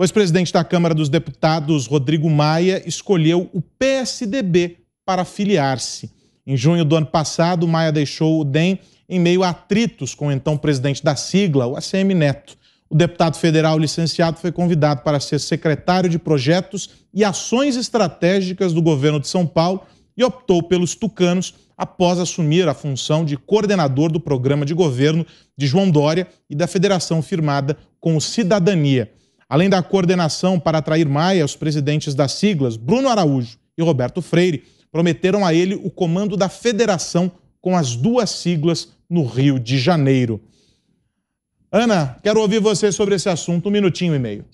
O ex-presidente da Câmara dos Deputados, Rodrigo Maia, escolheu o PSDB para filiar-se. Em junho do ano passado, Maia deixou o DEM em meio a atritos com o então presidente da sigla, o ACM Neto. O deputado federal licenciado foi convidado para ser secretário de projetos e ações estratégicas do governo de São Paulo e optou pelos tucanos após assumir a função de coordenador do programa de governo de João Dória e da federação firmada com o Cidadania. Além da coordenação para atrair Maia, os presidentes das siglas, Bruno Araújo e Roberto Freire, prometeram a ele o comando da federação com as duas siglas no Rio de Janeiro. Ana, quero ouvir você sobre esse assunto, um minutinho e meio.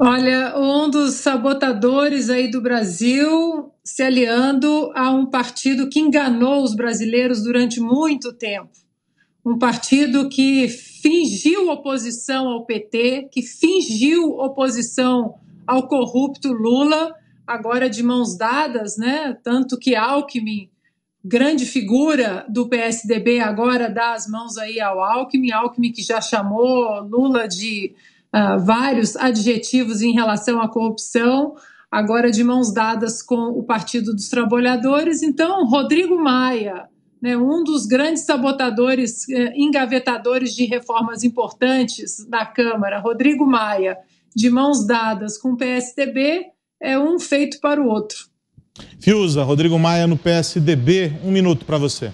Olha, um dos sabotadores aí do Brasil se aliando a um partido que enganou os brasileiros durante muito tempo um partido que fingiu oposição ao PT, que fingiu oposição ao corrupto Lula, agora de mãos dadas, né? Tanto que Alckmin, grande figura do PSDB, agora dá as mãos aí ao Alckmin, Alckmin que já chamou Lula de uh, vários adjetivos em relação à corrupção, agora de mãos dadas com o Partido dos Trabalhadores. Então, Rodrigo Maia né, um dos grandes sabotadores, eh, engavetadores de reformas importantes da Câmara, Rodrigo Maia, de mãos dadas com o PSDB, é um feito para o outro. Fiuza, Rodrigo Maia no PSDB, um minuto para você.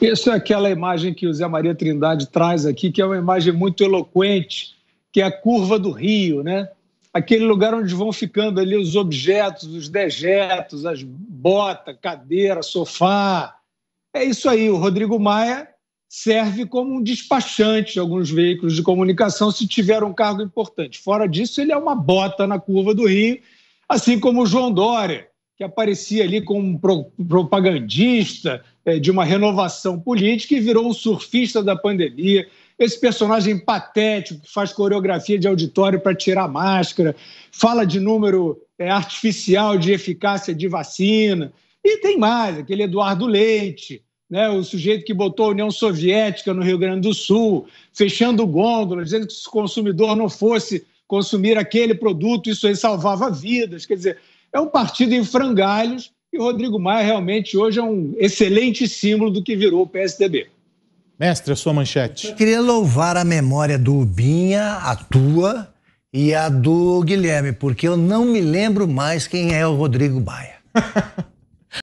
Essa é aquela imagem que o Zé Maria Trindade traz aqui, que é uma imagem muito eloquente, que é a curva do rio, né? Aquele lugar onde vão ficando ali os objetos, os dejetos, as botas, cadeira, sofá, é isso aí, o Rodrigo Maia serve como um despachante de alguns veículos de comunicação se tiver um cargo importante. Fora disso, ele é uma bota na curva do Rio, assim como o João Dória, que aparecia ali como um pro propagandista é, de uma renovação política e virou um surfista da pandemia. Esse personagem patético que faz coreografia de auditório para tirar máscara, fala de número é, artificial de eficácia de vacina. E tem mais, aquele Eduardo Leite, né, o sujeito que botou a União Soviética no Rio Grande do Sul, fechando gôndolas, dizendo que se o consumidor não fosse consumir aquele produto, isso aí salvava vidas. Quer dizer, é um partido em frangalhos e o Rodrigo Maia realmente hoje é um excelente símbolo do que virou o PSDB. Mestre, a sua manchete. Eu queria louvar a memória do Ubinha, a tua e a do Guilherme, porque eu não me lembro mais quem é o Rodrigo Maia.